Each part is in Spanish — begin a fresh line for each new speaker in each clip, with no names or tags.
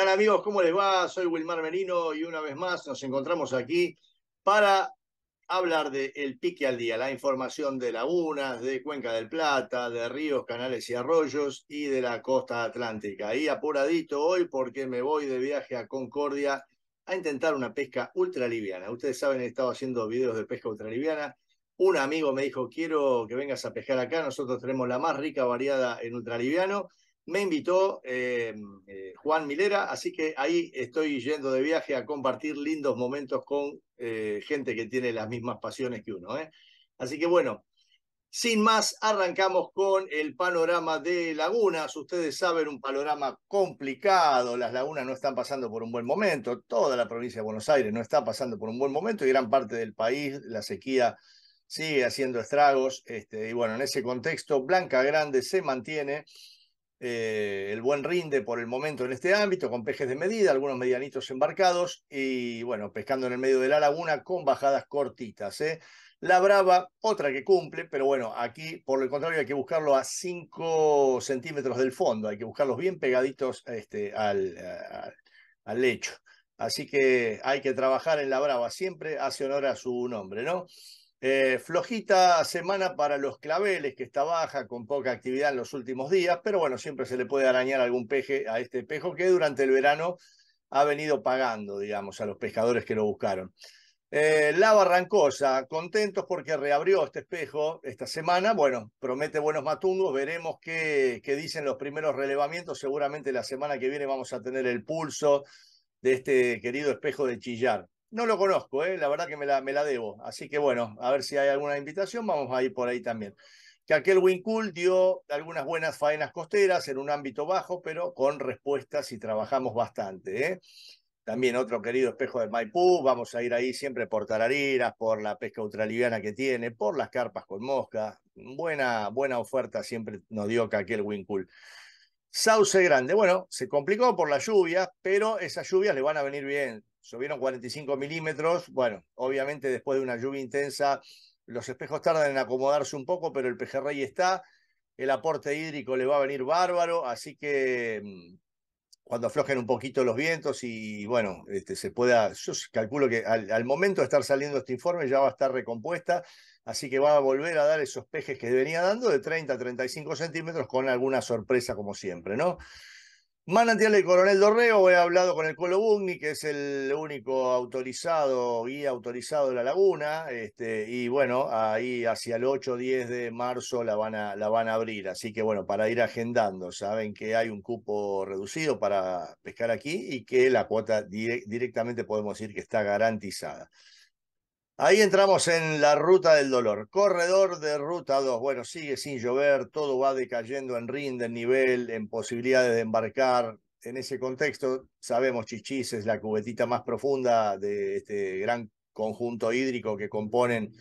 Hola amigos? ¿Cómo les va? Soy Wilmar Merino y una vez más nos encontramos aquí para hablar de El Pique al Día, la información de lagunas, de Cuenca del Plata, de ríos, canales y arroyos y de la costa atlántica. Y apuradito hoy porque me voy de viaje a Concordia a intentar una pesca ultraliviana. Ustedes saben, he estado haciendo videos de pesca ultraliviana. Un amigo me dijo, quiero que vengas a pescar acá, nosotros tenemos la más rica variada en ultraliviano me invitó em, eh, Juan Milera, así que ahí estoy yendo de viaje a compartir lindos momentos con eh, gente que tiene las mismas pasiones que uno. ¿eh? Así que bueno, sin más, arrancamos con el panorama de lagunas. Ustedes saben, un panorama complicado. Las lagunas no están pasando por un buen momento. Toda la provincia de Buenos Aires no está pasando por un buen momento y gran parte del país, la sequía sigue haciendo estragos. Este, y bueno, en ese contexto, Blanca Grande se mantiene eh, el buen rinde por el momento en este ámbito, con pejes de medida, algunos medianitos embarcados y bueno, pescando en el medio de la laguna con bajadas cortitas. ¿eh? La brava, otra que cumple, pero bueno, aquí por lo contrario hay que buscarlo a 5 centímetros del fondo, hay que buscarlos bien pegaditos este, al, al lecho. Así que hay que trabajar en la brava, siempre hace honor a su nombre, ¿no? Eh, flojita semana para los claveles, que está baja, con poca actividad en los últimos días, pero bueno, siempre se le puede arañar algún peje a este espejo que durante el verano ha venido pagando, digamos, a los pescadores que lo buscaron. Eh, la Barrancosa, contentos porque reabrió este espejo esta semana. Bueno, promete buenos matungos, veremos qué, qué dicen los primeros relevamientos. Seguramente la semana que viene vamos a tener el pulso de este querido espejo de Chillar. No lo conozco, eh, la verdad que me la, me la debo. Así que bueno, a ver si hay alguna invitación, vamos a ir por ahí también. Que aquel wincool dio algunas buenas faenas costeras en un ámbito bajo, pero con respuestas y trabajamos bastante. ¿eh? También otro querido espejo del Maipú, vamos a ir ahí siempre por tarariras, por la pesca ultraliviana que tiene, por las carpas con mosca. Buena, buena oferta siempre nos dio aquel wincool Sauce Grande, bueno, se complicó por las lluvias, pero esas lluvias le van a venir bien subieron 45 milímetros. Bueno, obviamente después de una lluvia intensa, los espejos tardan en acomodarse un poco, pero el pejerrey está. El aporte hídrico le va a venir bárbaro, así que mm, cuando aflojen un poquito los vientos y bueno, este, se pueda, yo calculo que al, al, momento de estar saliendo este informe ya va a estar recompuesta, así que va a volver a dar esos pejes que venía dando de 30 a 35 centímetros con alguna sorpresa como siempre, ¿no? Manantial del Coronel Dorreo, he hablado con el Colo Bugni, que es el único autorizado, y autorizado de la laguna, este, y bueno, ahí hacia el 8 o 10 de marzo la van, a, la van a abrir, así que bueno, para ir agendando, saben que hay un cupo reducido para pescar aquí y que la cuota directamente podemos decir que está garantizada. Ahí entramos en la ruta del dolor. Corredor de ruta 2. Bueno, sigue sin llover, todo va decayendo en rinde, en nivel, en posibilidades de embarcar. En ese contexto, sabemos Chichis es la cubetita más profunda de este gran conjunto hídrico que componen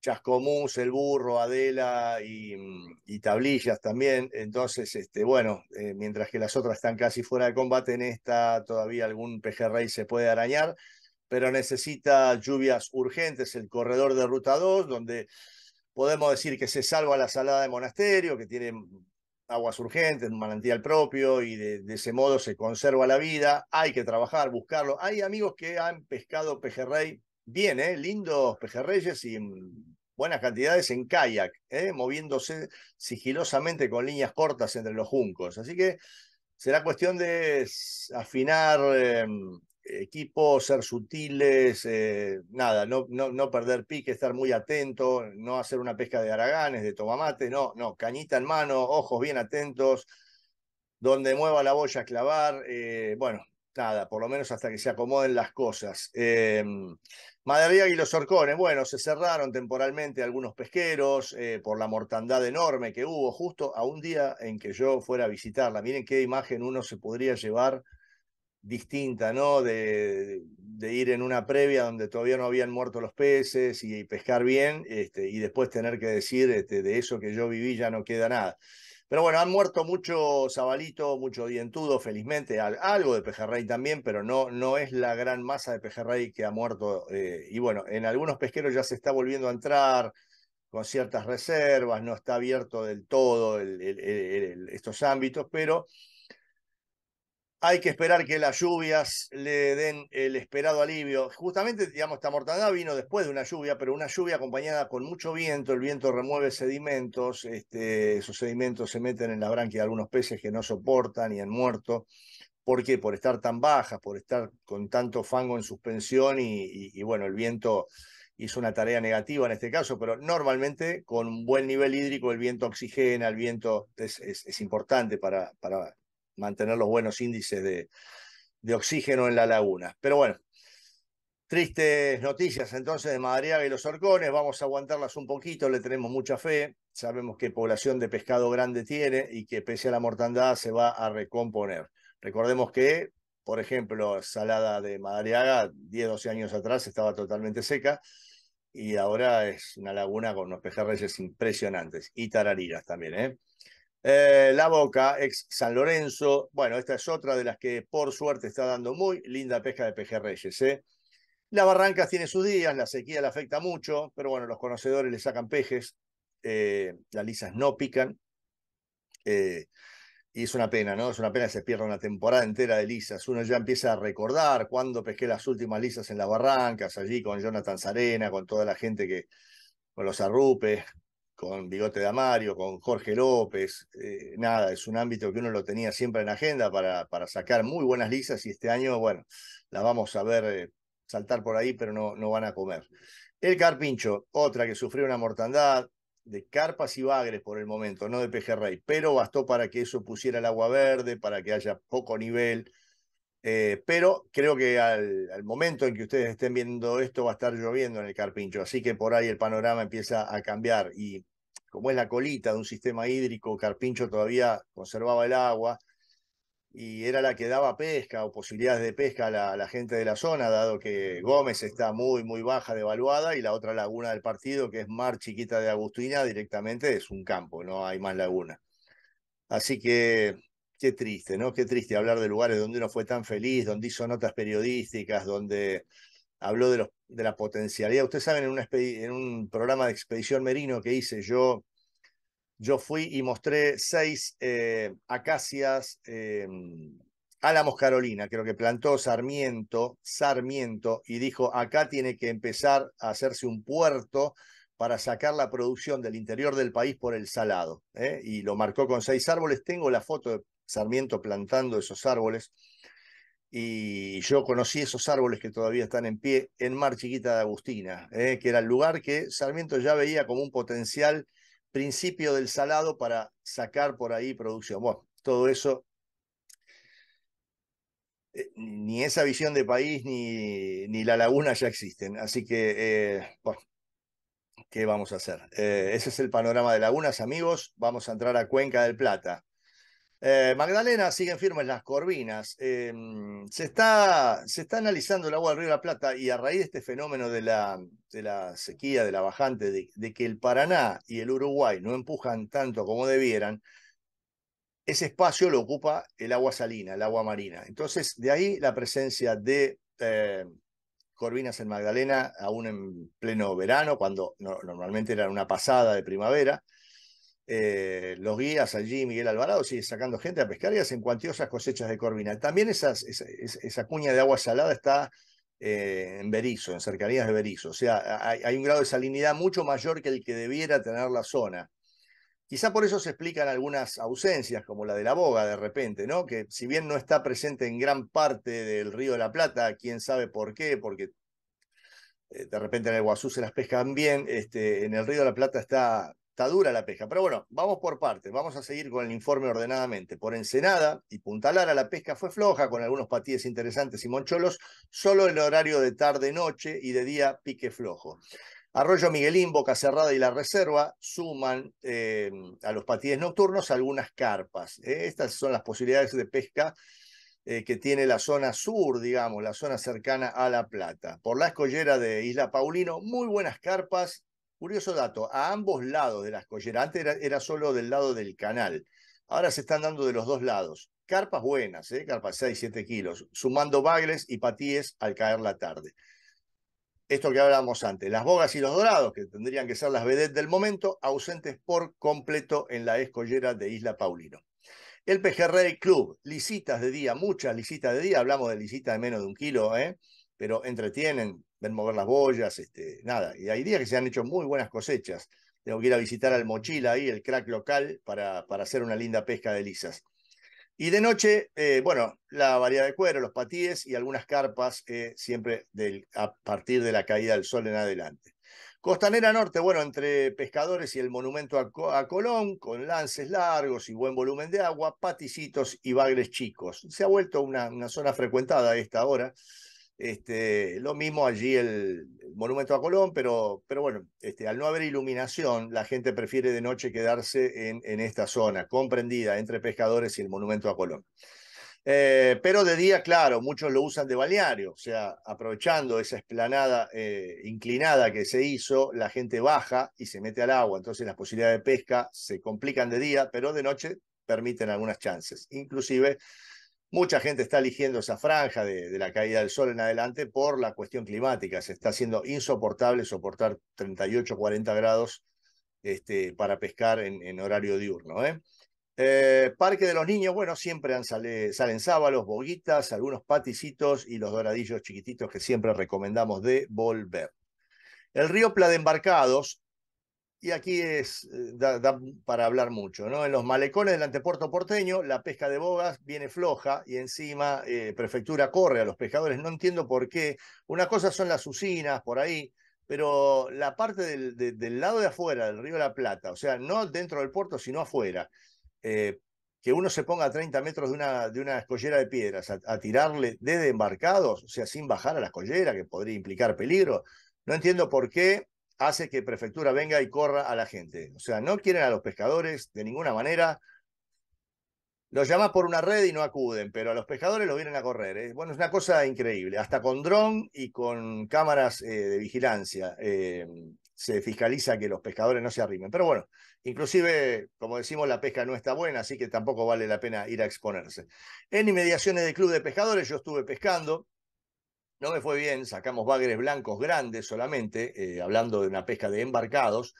Chascomús, El Burro, Adela y, mm, Tablillas también. Entonces, este, bueno, eh, mientras que las otras están casi fuera de combate, en esta todavía algún pejerrey se puede arañar pero necesita lluvias urgentes el corredor de Ruta 2, donde podemos decir que se salva la salada de monasterio, que tiene aguas urgentes, un manantial propio y de, ese modo se conserva la vida. Hay que trabajar, buscarlo. Hay amigos que han pescado pejerrey bien, ¿eh? lindos pejerreyes y buenas cantidades en kayak, ¿eh? moviéndose sigilosamente con líneas cortas entre los juncos. Así que será cuestión de afinar em, equipo, ser sutiles, eh, nada, no, no, perder pique, estar muy atento, no hacer una pesca de araganes, de tomamate, no, no, cañita en mano, ojos bien atentos, donde mueva la boya clavar, eh, bueno, nada, por lo menos hasta que se acomoden las cosas. Eh, Madariaga y los Orcones, bueno, se cerraron temporalmente algunos pesqueros eh, por la mortandad enorme que hubo justo a un día en que yo fuera a visitarla. Miren qué imagen uno se podría llevar distinta, ¿no? De, ir en una previa donde todavía no habían muerto los peces y, pescar bien, este, y después tener que decir, este, de eso que yo viví ya no queda nada. Pero bueno, han muerto mucho sabalito, mucho dientudo, felizmente, algo de pejerrey también, pero no, no es la gran masa de pejerrey que ha muerto. Eh, y bueno, en algunos pesqueros ya se está volviendo a entrar con ciertas reservas, no está abierto del todo estos ámbitos, pero hay que esperar que las lluvias le den el esperado alivio. Justamente, digamos, esta mortandad vino después de una lluvia, pero una lluvia acompañada con mucho viento. El viento remueve sedimentos, este, esos sedimentos se meten en la branquia de algunos peces que no soportan y han muerto. ¿Por qué? Por estar tan bajas, por estar con tanto fango en suspensión y, bueno, el viento hizo una tarea negativa en este caso, pero normalmente con un buen nivel hídrico el viento oxigena, el viento es, importante para, para mantener los buenos índices de, oxígeno en la laguna. Pero bueno, tristes noticias entonces de Madariaga y los Orcones, vamos a aguantarlas un poquito, le tenemos mucha fe, sabemos que población de pescado grande tiene y que pese a la mortandad se va a recomponer. Recordemos que, por ejemplo, Salada de Madariaga, 10, 12 años atrás estaba totalmente seca y ahora es una laguna con unos pejerreyes impresionantes y tarariras también, ¿eh? Eh, la Boca, ex San Lorenzo. Bueno, esta es otra de las que por suerte está dando muy linda pesca de pejerreyes. ¿eh? La Barrancas tiene sus días, la sequía le afecta mucho, pero bueno, los conocedores le sacan pejes, eh, las lisas no pican. Eh, y es una pena, ¿no? Es una pena que se pierda una temporada entera de lisas. Uno ya empieza a recordar cuando pesqué las últimas lisas en la barrancas, allí con Jonathan Sarena, con toda la gente que, con los arrupes, con Bigote de Amario, con Jorge López, eh, nada, es un ámbito que uno lo tenía siempre en agenda para, para sacar muy buenas lisas y este año, bueno, la vamos a ver eh, saltar por ahí, pero no, no van a comer. El Carpincho, otra que sufrió una mortandad de carpas y bagres por el momento, no de pejerrey, pero bastó para que eso pusiera el agua verde, para que haya poco nivel, eh, pero creo que al, momento en que ustedes estén viendo esto va a estar lloviendo en el Carpincho, así que por ahí el panorama empieza a cambiar y como es la colita de un sistema hídrico, Carpincho todavía conservaba el agua y era la que daba pesca o posibilidades de pesca a la, a la gente de la zona, dado que Gómez está muy, muy baja, devaluada, y la otra laguna del partido, que es Mar Chiquita de Agustina, directamente es un campo, no hay más laguna. Así que Qué triste, ¿no? Qué triste hablar de lugares donde uno fue tan feliz, donde hizo notas periodísticas, donde habló de, los, de la potencialidad. Ustedes saben, en, una en un programa de Expedición Merino que hice, yo, yo fui y mostré seis eh, acacias eh, Álamos Carolina, creo que plantó Sarmiento, Sarmiento, y dijo, acá tiene que empezar a hacerse un puerto para sacar la producción del interior del país por el salado. ¿eh? Y lo marcó con seis árboles. Tengo la foto de Sarmiento plantando esos árboles. Y yo conocí esos árboles que todavía están en pie en Mar Chiquita de Agustina, eh, que era el lugar que Sarmiento ya veía como un potencial principio del salado para sacar por ahí producción. Bueno, todo eso eh, ni esa visión de país ni, la laguna ya existen. Así que, eh, ¿qué vamos a hacer? ese es el panorama de lagunas, amigos. Vamos a entrar a Cuenca del Plata. Eh, Magdalena, siguen firmes las corvinas. Em, se, está, analizando el agua del río de la Plata y a raíz de este fenómeno de la, sequía, de la bajante, de, que el Paraná y el Uruguay no empujan tanto como debieran, ese espacio lo ocupa el agua salina, el agua marina. Entonces, de ahí la presencia de eh, corvinas en Magdalena, aún en pleno verano, cuando normalmente era una pasada de primavera. Eh, los guías allí, Miguel Alvarado, sigue sacando gente a pescar y hacen cuantiosas cosechas de corvina. También esa, cuña de agua salada está eh, en Berizo, en cercanías de Berizo. O sea, hay, un grado de salinidad mucho mayor que el que debiera tener la zona. Quizá por eso se explican algunas ausencias, como la de la boga de repente, ¿no? Que si bien no está presente en gran parte del Río de la Plata, quién sabe por qué, porque eh, de repente en el Guazú se las pescan bien, este, en el Río de la Plata está Está dura la pesca, pero bueno, vamos por partes, vamos a seguir con el informe ordenadamente. Por Ensenada y Punta Lara la pesca fue floja, con algunos patíes interesantes y moncholos, solo el horario de tarde-noche y de día pique flojo. Arroyo Miguelín, Boca Cerrada y La Reserva suman em, a los patíes nocturnos algunas carpas. ¿eh? estas son las posibilidades de pesca eh, que tiene la zona sur, digamos, la zona cercana a La Plata. Por la escollera de Isla Paulino, muy buenas carpas, Curioso dato, a ambos lados de la escollera, antes era, solo del lado del canal, ahora se están dando de los dos lados. Carpas buenas, ¿eh? carpas 6, 7 kilos, sumando bagles y patíes al caer la tarde. Esto que hablábamos antes, las bogas y los dorados, que tendrían que ser las vedettes del momento, ausentes por completo en la escollera de Isla Paulino. El Pejerrey Club, lisitas de día, muchas lisitas de día, hablamos de lisitas de menos de un kilo, ¿eh? pero entretienen, mover las boyas, este, nada. Y hay días que se han hecho muy buenas cosechas. Tengo que ir a visitar al Mochila ahí, el crack local, para, para hacer una linda pesca de lisas. Y de noche, eh, bueno, la variedad de cuero, los patíes y algunas carpas, eh, siempre a partir de la caída del sol en adelante. Costanera Norte, bueno, entre pescadores y el monumento a, Colón, con lances largos y buen volumen de agua, paticitos y bagres chicos. Se ha vuelto una, una zona frecuentada esta hora, este, lo mismo allí el, monumento a Colón, pero, pero bueno, este, al no haber iluminación, la gente prefiere de noche quedarse en, esta zona, comprendida entre pescadores y el monumento a Colón. Eh, pero de día, claro, muchos lo usan de balneario, o sea, aprovechando esa esplanada eh, inclinada que se hizo, la gente baja y se mete al agua, entonces las posibilidades de pesca se complican de día, pero de noche permiten algunas chances. Inclusive Mucha gente está eligiendo esa franja de, la caída del sol en adelante por la cuestión climática. Se está haciendo insoportable soportar 38, 40 grados este, para pescar en, horario diurno. ¿eh? ¿eh? Parque de los Niños, bueno, siempre han salen sábalos, boguitas, algunos paticitos y los doradillos chiquititos que siempre recomendamos de volver. El río Pla de Embarcados y aquí es, eh, para hablar mucho, ¿no? En los malecones del antepuerto porteño, la pesca de bogas viene floja y encima eh, prefectura corre a los pescadores. No entiendo por qué. Una cosa son las usinas por ahí, pero la parte del, lado de afuera del río de la Plata, o sea, no dentro del puerto, sino afuera, eh, que uno se ponga a 30 metros de una, de una escollera de piedras a tirarle desde embarcados, o sea, sin bajar a la escollera, que podría implicar peligro. No entiendo por qué hace que prefectura venga y corra a la gente. O sea, no quieren a los pescadores de ninguna manera. Los llama por una red y no acuden, pero a los pescadores los vienen a correr. ¿eh? Bueno, es una cosa increíble. Hasta con dron y con cámaras eh, de vigilancia eh, se fiscaliza que los pescadores no se arrimen. Pero bueno, inclusive, como decimos, la pesca no está buena, así que tampoco vale la pena ir a exponerse. En inmediaciones del Club de Pescadores yo estuve pescando. No me fue bien, sacamos bagres blancos grandes solamente, eh, hablando de una pesca de embarcados,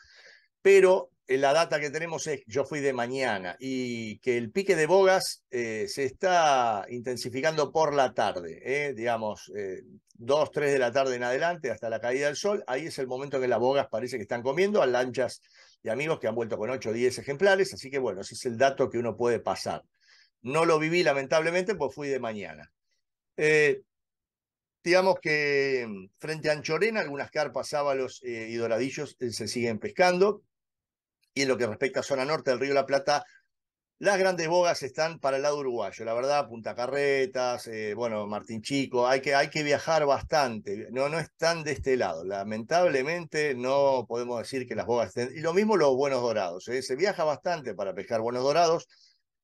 pero eh, la data que tenemos es, yo fui de mañana, y que el pique de bogas eh, se está intensificando por la tarde, digamos, dos, tres de la tarde en adelante, hasta la caída del sol, ahí es el momento que las bogas parece que están comiendo a lanchas y amigos que han vuelto con 8 o 10 ejemplares, así que bueno, ese es el dato que uno puede pasar. No lo viví lamentablemente, pues fui de mañana digamos que mm, frente a Anchorena, algunas carpas, sábalos eh, y doradillos eh, se siguen pescando. Y en lo que respecta a zona norte del río La Plata, las grandes bogas están para el lado uruguayo, la verdad, Punta Carretas, eh, bueno, Martín Chico, hay que, hay que viajar bastante, no, no están de este lado, lamentablemente no podemos decir que las bogas estén, y lo mismo los buenos dorados, se viaja bastante para pescar buenos dorados,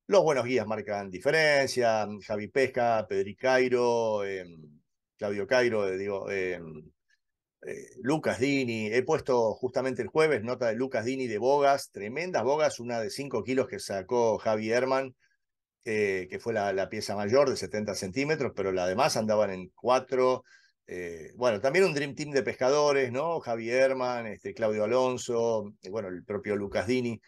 los buenos guías marcan diferencia, mm, Javi Pesca, Pedri Cairo, em, Claudio Cairo, digo, em, eh, Lucas Dini, he puesto justamente el jueves nota de Lucas Dini de bogas, tremendas bogas, una de 5 kilos que sacó Javi Herman, eh, que fue la, pieza mayor de 70 centímetros, pero la demás andaban en 4. Eh, bueno, también un Dream Team de pescadores, ¿no? Javi Herman, este, Claudio Alonso, bueno, el propio Lucas Dini,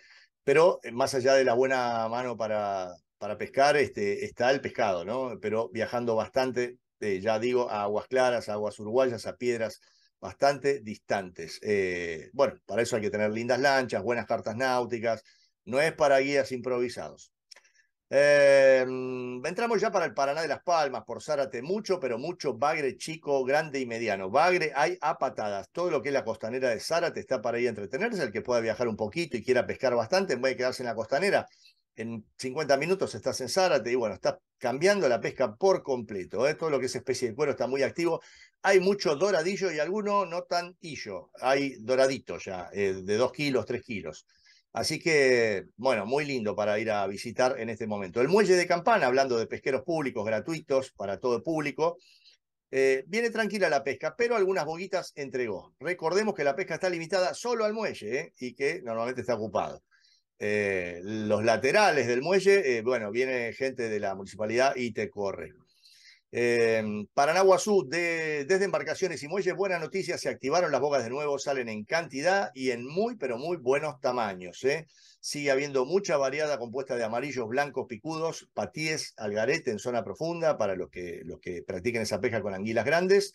pero más allá de la buena mano para, para pescar, este, está el pescado, ¿no? Pero viajando bastante, eh, ya digo, a aguas claras, aguas uruguayas, a piedras bastante distantes. Eh, bueno, para eso hay que tener lindas lanchas, buenas cartas náuticas, no es para guías improvisados. Eh, mm, entramos ya para el Paraná de las Palmas, por Zárate, mucho, pero mucho bagre chico, grande y mediano. Bagre hay a patadas. Todo lo que es la costanera de Zárate está para ir entretenerse. El que pueda viajar un poquito y quiera pescar bastante, puede quedarse en la costanera en 50 minutos estás en Zárate y bueno, estás cambiando la pesca por completo. ¿eh? Todo lo que es especie de cuero está muy activo. Hay mucho doradillo y algunos no tan hillo. Hay doradito ya, eh, de 2 kilos, 3 kilos. Así que, bueno, muy lindo para ir a visitar en este momento. El muelle de Campana, hablando de pesqueros públicos gratuitos para todo el público, eh, viene tranquila la pesca, pero algunas boguitas entregó. Recordemos que la pesca está limitada solo al muelle y que normalmente está ocupado. Eh, los laterales del muelle, eh, bueno, viene gente de la municipalidad y te corre. Eh, Paranaguazú, desde embarcaciones y muelles, buena noticia, se activaron las bogas de nuevo, salen en cantidad y en muy, pero muy buenos tamaños. Eh. Sigue habiendo mucha variada compuesta de amarillos, blancos, picudos, patíes, algarete en zona profunda para los que, los que practiquen esa pesca con anguilas grandes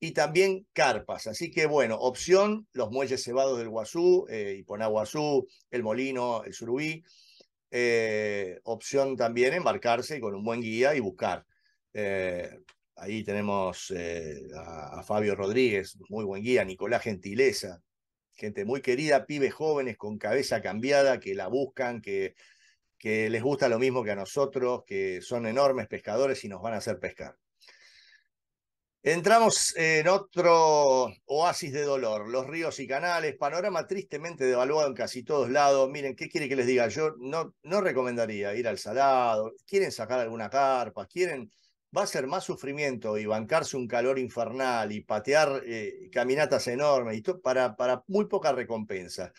y también carpas. Así que bueno, opción, los muelles cebados del Guazú, eh, Iponaguazú, El Molino, El Surubí. Eh, opción también embarcarse con un buen guía y buscar. Eh, ahí tenemos eh, a, Fabio Rodríguez, muy buen guía, Nicolás Gentileza, gente muy querida, pibes jóvenes con cabeza cambiada que la buscan, que, que les gusta lo mismo que a nosotros, que son enormes pescadores y nos van a hacer pescar. Entramos en otro oasis de dolor, los ríos y canales, panorama tristemente devaluado en casi todos lados. Miren, ¿qué quiere que les diga? Yo no, no recomendaría ir al salado, quieren sacar alguna carpa, quieren, va a ser más sufrimiento y bancarse un calor infernal y patear eh, caminatas enormes y para, para muy poca recompensa.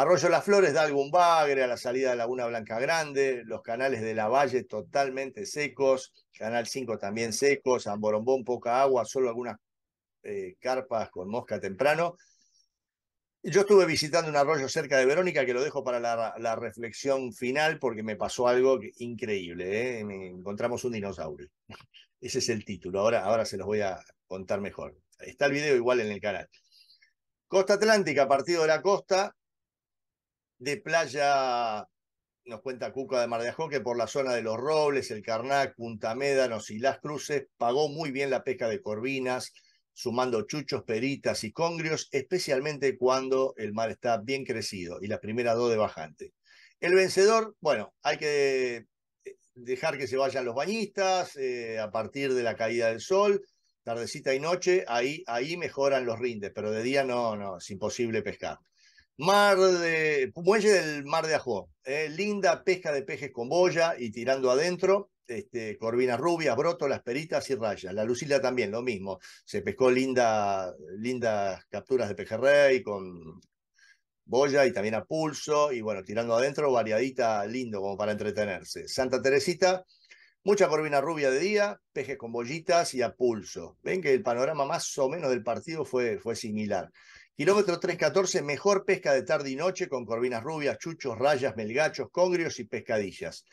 Arroyo Las Flores da algún bagre a la salida de Laguna Blanca Grande, los canales de la Valle totalmente secos, Canal 5 también secos, Amborombón poca agua, solo algunas eh, carpas con mosca temprano. Yo estuve visitando un arroyo cerca de Verónica que lo dejo para la, reflexión final porque me pasó algo increíble. Eh, encontramos un dinosaurio. Ese es el título. Ahora, ahora se los voy a contar mejor. Está el video igual en el canal. Costa Atlántica, partido de la costa, de playa, nos cuenta Cuca de Mar de Ajó, que por la zona de Los Robles, el Carnac, Punta Médanos y Las Cruces, pagó muy bien la pesca de corvinas, sumando chuchos, peritas y congrios, especialmente cuando el mar está bien crecido y las primeras dos de bajante. El vencedor, bueno, hay que eh, dejar que se vayan los bañistas eh, a partir de la caída del sol, tardecita y noche, ahí, ahí mejoran los rindes, pero de día no, no, es imposible pescar. Mar de, muelle del Mar de Ajó, ¿eh? linda pesca de pejes con boya y tirando adentro, este, corvinas rubias, las peritas y rayas. La Lucila también, lo mismo. Se pescó linda, lindas capturas de pejerrey con boya y también a pulso, y bueno, tirando adentro, variadita, lindo como para entretenerse. Santa Teresita, mucha corvina rubia de día, pejes con bollitas y a pulso. Ven que el panorama más o menos del partido fue, fue similar. Kilómetro 314, mejor pesca de tarde y noche con corvinas rubias, chuchos, rayas, melgachos, congrios y pescadillas.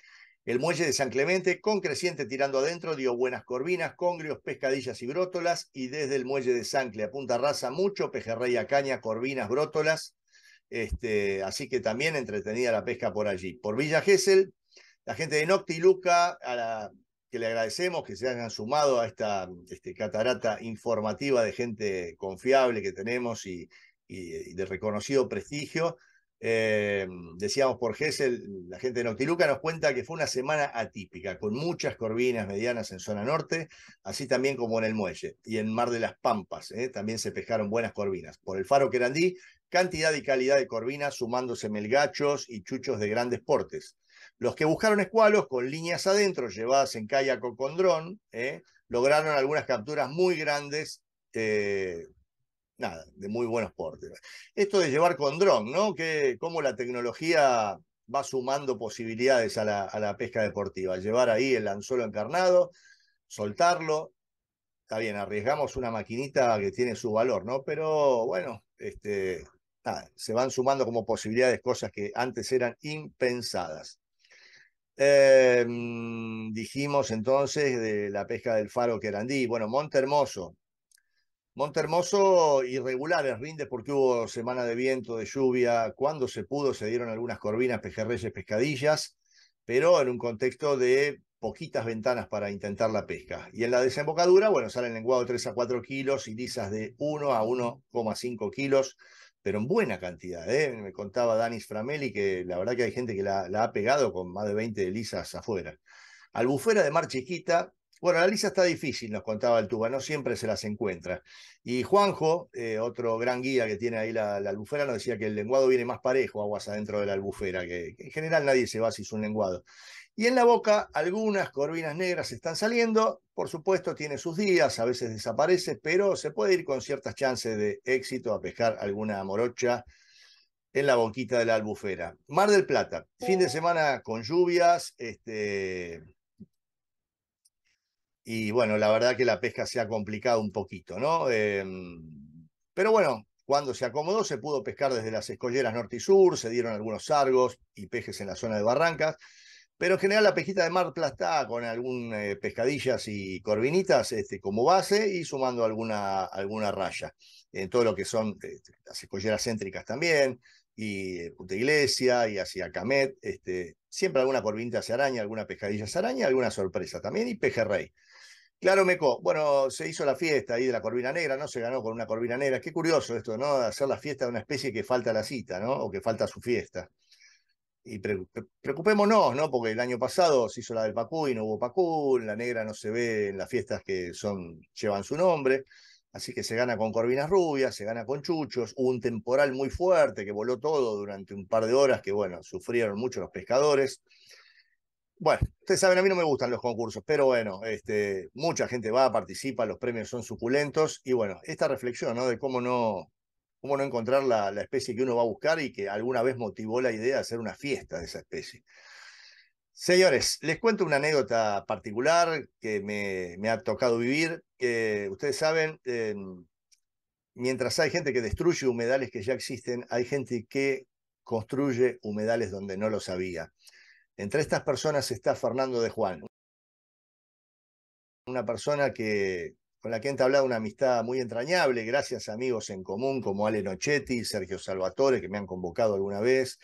El muelle de San Clemente, con creciente tirando adentro, dio buenas corvinas, congrios, pescadillas y brótolas. Y desde el muelle de San a Punta Raza, mucho pejerrey a caña, corvinas, brótolas. Este, así que también entretenida la pesca por allí. Por Villa Gesell, la gente de Noctiluca, a la, que le agradecemos que se hayan sumado a esta mm, este, catarata informativa de gente confiable que tenemos y, de reconocido prestigio. Eh, decíamos por Gessel, la gente de Noctiluca nos cuenta que fue una semana atípica, con muchas corvinas medianas en zona norte, así también como en el muelle y en Mar de las Pampas. Eh. también se pescaron buenas corvinas. Por el faro Querandí, cantidad y calidad de corvinas, sumándose melgachos y chuchos de grandes portes. Los que buscaron escualos con líneas adentro llevadas en kayak o con dron, ¿eh? lograron algunas capturas muy grandes, eh, nada, de muy buenos portes. Esto de llevar con dron, ¿no? Que, cómo la tecnología va sumando posibilidades a la, pesca deportiva. Llevar ahí el anzuelo encarnado, soltarlo. Está bien, arriesgamos una maquinita que tiene su valor, ¿no? Pero bueno, este, se van sumando como posibilidades cosas que antes eran impensadas. Eh, mm, dijimos entonces de la pesca del faro querandí. Bueno, Monte Hermoso. Monte Hermoso, irregulares rinde porque hubo semana de viento, de lluvia. Cuando se pudo, se dieron algunas corvinas, pejerreyes, pescadillas, pero en un contexto de poquitas ventanas para intentar la pesca. Y en la desembocadura, bueno, salen lenguado 3 a 4 kilos y lisas de 1 a 1,5 kilos pero en buena cantidad. ¿eh? Me contaba Danis Frameli, que la verdad que hay gente que la, ha pegado con más de 20 lisas afuera. Albufera de Mar Chiquita, bueno, la lisa está difícil, nos contaba el tuba, no siempre se las encuentra. Y Juanjo, eh, otro gran guía que tiene ahí la, albufera, nos decía que el lenguado viene más parejo aguas adentro de la albufera, que, en general nadie se va si es un lenguado. Y en la boca algunas corvinas negras están saliendo, por supuesto tiene sus días, a veces desaparece, pero se puede ir con ciertas chances de éxito a pescar alguna morocha en la boquita de la albufera. Mar del Plata, fin de uh. semana con lluvias, este... y bueno, la verdad que la pesca se ha complicado un poquito, ¿no? Em, pero bueno, cuando se acomodó se pudo pescar desde las escolleras norte y sur, se dieron algunos sargos y pejes en la zona de Barrancas. Pero en general la pejita de mar está con algunas eh, pescadillas y corvinitas este, como base y sumando alguna, alguna raya. En todo lo que son este, las escolleras céntricas también, y eh, Iglesia, y hacia Camet, este, siempre alguna corvinita se araña, alguna pescadilla se araña, alguna sorpresa también, y pejerrey. Claro, Meco, bueno, se hizo la fiesta ahí de la corvina negra, ¿no? Se ganó con una corvina negra. Qué curioso esto, ¿no? Hacer la fiesta de una especie que falta la cita, ¿no? O que falta su fiesta y preocupémonos, ¿no? Porque el año pasado se hizo la del Pacú y no hubo Pacú, la negra no se ve en las fiestas que son, llevan su nombre, así que se gana con Corvinas Rubias, se gana con Chuchos, hubo un temporal muy fuerte que voló todo durante un par de horas, que bueno, sufrieron mucho los pescadores. Bueno, ustedes saben, a mí no me gustan los concursos, pero bueno, este, mucha gente va, participa, los premios son suculentos y bueno, esta reflexión, ¿no? De cómo no, cómo no encontrar la, especie que uno va a buscar y que alguna vez motivó la idea de hacer una fiesta de esa especie. Señores, les cuento una anécdota particular que me, ha tocado vivir. Que ustedes saben, eh, mientras hay gente que destruye humedales que ya existen, hay gente que construye humedales donde no los había. Entre estas personas está Fernando de Juan, una persona que con la que he entablado una amistad muy entrañable, gracias a amigos en común como Ale Nochetti, Sergio Salvatore, que me han convocado alguna vez,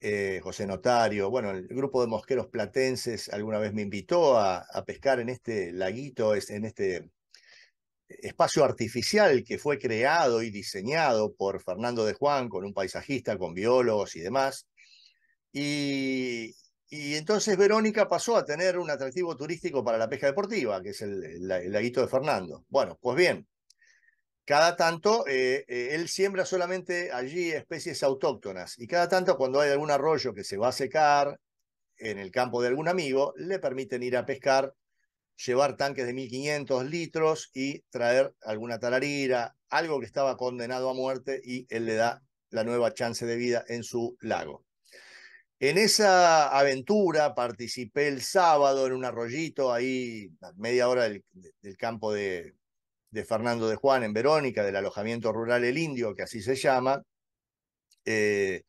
eh, José Notario, bueno, el grupo de mosqueros platenses alguna vez me invitó a, a pescar en este laguito, en este espacio artificial que fue creado y diseñado por Fernando de Juan, con un paisajista, con biólogos y demás. Y, y entonces Verónica pasó a tener un atractivo turístico para la pesca deportiva, que es el, laguito de Fernando. Bueno, pues bien, cada tanto eh, eh, él siembra solamente allí especies autóctonas y cada tanto cuando hay algún arroyo que se va a secar en el campo de algún amigo, le permiten ir a pescar, llevar tanques de 1500 litros y traer alguna talarira, algo que estaba condenado a muerte y él le da la nueva chance de vida en su lago. En esa aventura participé el sábado en un arroyito ahí a media hora del, campo de, Fernando de Juan en Verónica, del alojamiento rural El Indio, que así se llama. Eh,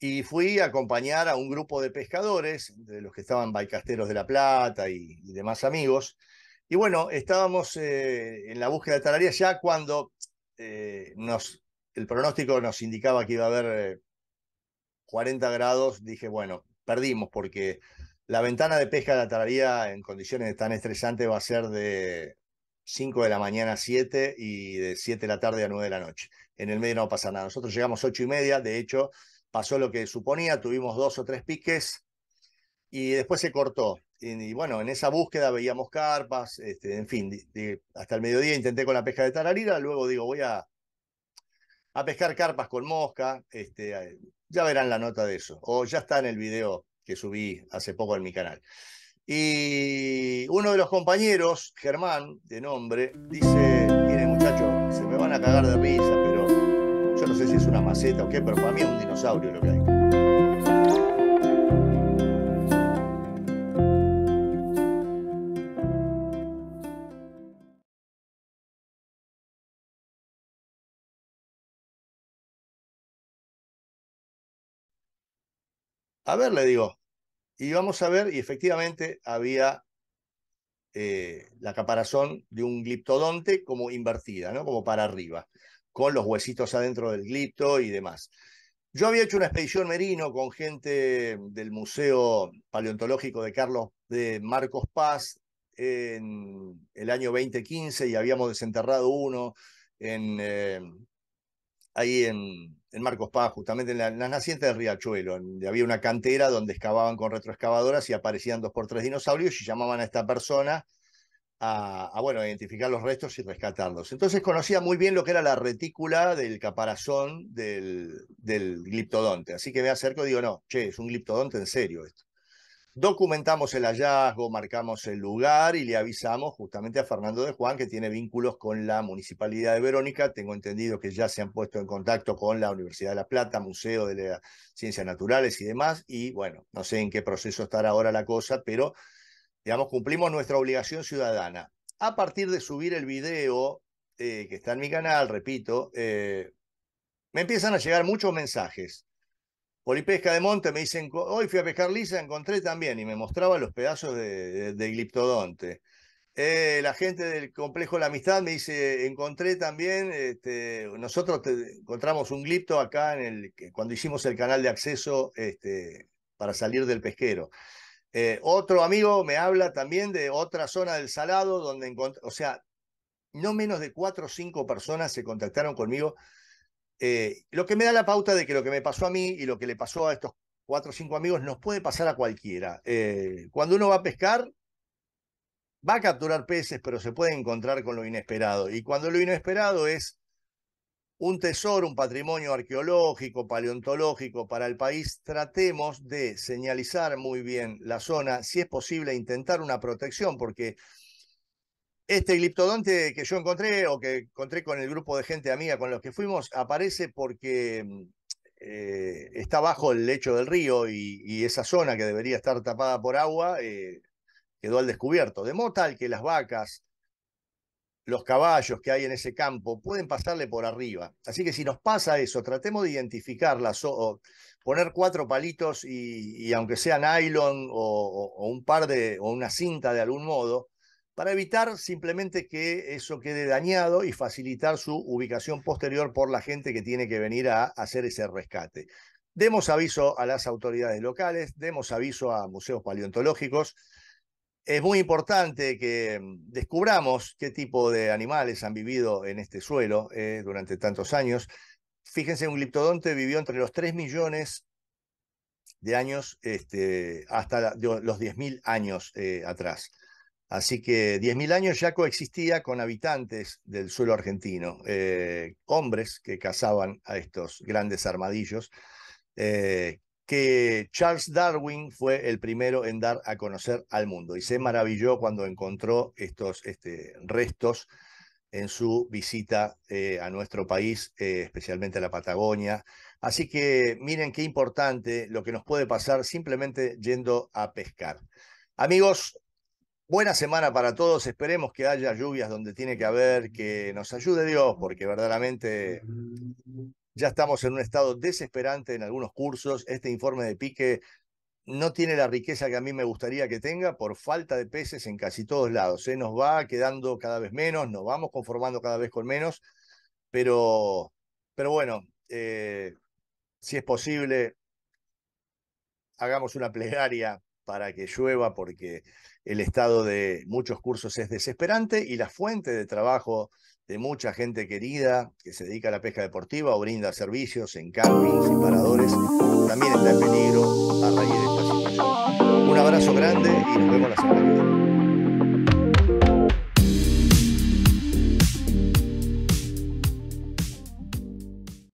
y fui a acompañar a un grupo de pescadores, de los que estaban baicasteros de La Plata y, demás amigos. Y bueno, estábamos eh, en la búsqueda de talarías ya cuando eh, nos, el pronóstico nos indicaba que iba a haber 40 grados, dije, bueno, perdimos porque la ventana de pesca de la tararía en condiciones tan estresantes va a ser de 5 de la mañana a 7 y de 7 de la tarde a 9 de la noche. En el medio no pasa nada. Nosotros llegamos 8 y media, de hecho, pasó lo que suponía, tuvimos dos o tres piques y después se cortó. Y, bueno, en esa búsqueda veíamos carpas, este, en fin, hasta el mediodía intenté con la pesca de tararira, luego digo, voy a a pescar carpas con mosca, este, ya verán la nota de eso, o ya está en el video que subí hace poco en mi canal. Y uno de los compañeros, Germán, de nombre, dice, mire muchacho, se me van a cagar de risa, pero yo no sé si es una maceta o qué, pero para mí es un dinosaurio lo que hay. A ver, le digo. Y vamos a ver, y efectivamente había eh, la caparazón de un gliptodonte como invertida, ¿no? Como para arriba, con los huesitos adentro del glipto y demás. Yo había hecho una expedición merino con gente del Museo Paleontológico de Carlos de Marcos Paz en el año 2015 y habíamos desenterrado uno en eh, ahí en, Marcos Paz, justamente en, la, las nacientes del Riachuelo, donde había una cantera donde excavaban con retroexcavadoras y aparecían dos por tres dinosaurios y llamaban a esta persona a, bueno, identificar los restos y rescatarlos. Entonces conocía muy bien lo que era la retícula del caparazón del, del gliptodonte. Así que me acerco y digo, no, che, es un gliptodonte en serio esto documentamos el hallazgo, marcamos el lugar y le avisamos justamente a Fernando de Juan, que tiene vínculos con la Municipalidad de Verónica. Tengo entendido que ya se han puesto en contacto con la Universidad de La Plata, Museo de las Ciencias Naturales y demás. Y bueno, no sé en qué proceso estará ahora la cosa, pero digamos, cumplimos nuestra obligación ciudadana. A partir de subir el video eh, que está en mi canal, repito, eh, me empiezan a llegar muchos mensajes Polipesca de Monte, me dicen, hoy fui a pescar lisa, encontré también, y me mostraba los pedazos de, gliptodonte. Eh, la gente del complejo La Amistad me dice, encontré también, este, nosotros encontramos un glipto acá en el, cuando hicimos el canal de acceso este, para salir del pesquero. Eh, otro amigo me habla también de otra zona del Salado, donde o sea, no menos de cuatro o cinco personas se contactaron conmigo eh, lo que me da la pauta de que lo que me pasó a mí y lo que le pasó a estos cuatro o cinco amigos nos puede pasar a cualquiera. Eh, cuando uno va a pescar, va a capturar peces, pero se puede encontrar con lo inesperado. Y cuando lo inesperado es un tesoro, un patrimonio arqueológico, paleontológico para el país, tratemos de señalizar muy bien la zona, si es posible intentar una protección, porque este gliptodonte que yo encontré o que encontré con el grupo de gente amiga con los que fuimos aparece porque mm, eh, está bajo el lecho del río y, esa zona que debería estar tapada por agua eh, quedó al descubierto. De modo tal que las vacas, los caballos que hay en ese campo pueden pasarle por arriba. Así que si nos pasa eso, tratemos de identificarlas o, poner cuatro palitos y, aunque sean nylon o, un par de, o una cinta de algún modo, para evitar simplemente que eso quede dañado y facilitar su ubicación posterior por la gente que tiene que venir a hacer ese rescate. Demos aviso a las autoridades locales, demos aviso a museos paleontológicos. Es muy importante que mm, descubramos qué tipo de animales han vivido en este suelo eh, durante tantos años. Fíjense, un gliptodonte vivió entre los 3 millones de años este, hasta los 10.000 años eh, atrás. Así que 10.000 años ya coexistía con habitantes del suelo argentino, eh, hombres que cazaban a estos grandes armadillos, eh, que Charles Darwin fue el primero en dar a conocer al mundo y se maravilló cuando encontró estos este, restos en su visita eh, a nuestro país, especialmente a la Patagonia. Así que miren qué importante lo que nos puede pasar simplemente yendo a pescar. Amigos, Buena semana para todos, esperemos que haya lluvias donde tiene que haber, que nos ayude Dios, porque verdaderamente ya estamos en un estado desesperante en algunos cursos. Este informe de pique no tiene la riqueza que a mí me gustaría que tenga por falta de peces en casi todos lados. Se ¿eh? Nos va quedando cada vez menos, nos vamos conformando cada vez con menos, pero, pero bueno, eh, si es posible, hagamos una plegaria para que llueva, porque el estado de muchos cursos es desesperante y la fuente de trabajo de mucha gente querida que se dedica a la pesca deportiva o brinda servicios en campings y paradores también está en peligro a raíz de esta situación. Un abrazo grande y nos vemos la semana que viene.